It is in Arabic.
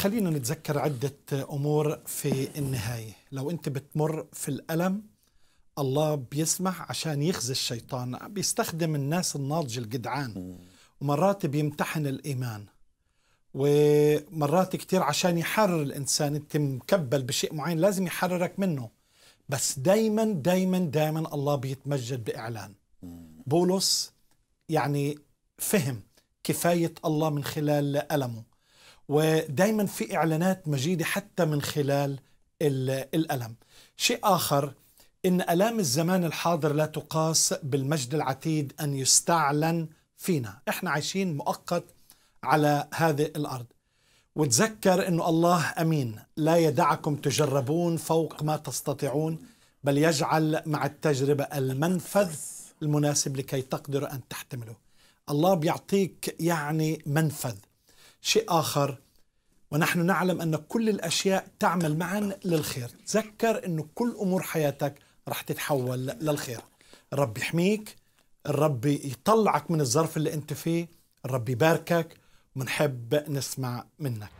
خلينا نتذكر عدة أمور في النهاية لو أنت بتمر في الألم الله بيسمح عشان يخزي الشيطان بيستخدم الناس الناضج الجدعان ومرات بيمتحن الإيمان ومرات كتير عشان يحرر الإنسان أنت مكبل بشيء معين لازم يحررك منه بس دايما دايما دايما الله بيتمجد بإعلان بولس يعني فهم كفاية الله من خلال ألمه ودائما في اعلانات مجيده حتى من خلال الالم. شيء اخر ان الام الزمان الحاضر لا تقاس بالمجد العتيد ان يستعلن فينا، احنا عايشين مؤقت على هذه الارض. وتذكر انه الله امين لا يدعكم تجربون فوق ما تستطيعون بل يجعل مع التجربه المنفذ المناسب لكي تقدروا ان تحتمله. الله بيعطيك يعني منفذ شيء آخر ونحن نعلم أن كل الأشياء تعمل معا للخير تذكر أنه كل أمور حياتك رح تتحول للخير الرب يحميك الرب يطلعك من الظرف اللي أنت فيه الرب يباركك ونحب نسمع منك